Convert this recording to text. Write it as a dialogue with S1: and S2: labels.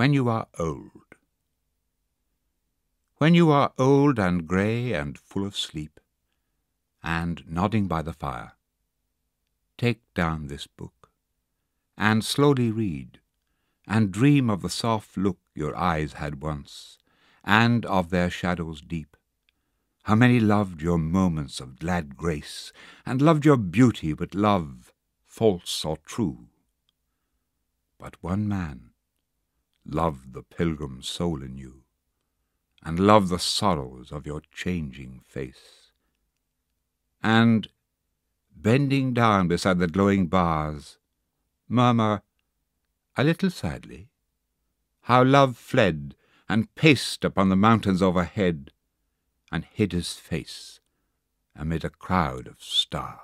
S1: when you are old.
S2: When you are old and grey and full of sleep, and nodding by the fire, take down this book, and slowly read, and dream of the soft look your eyes had once, and of their shadows deep, how many loved your moments of glad grace, and loved your beauty with love, false or true. But one man, Love the pilgrim soul in you, and love the sorrows of your changing face. And, bending down beside the glowing bars, murmur, a little sadly, how love fled and paced upon the mountains overhead, and hid his face amid a crowd of
S1: stars.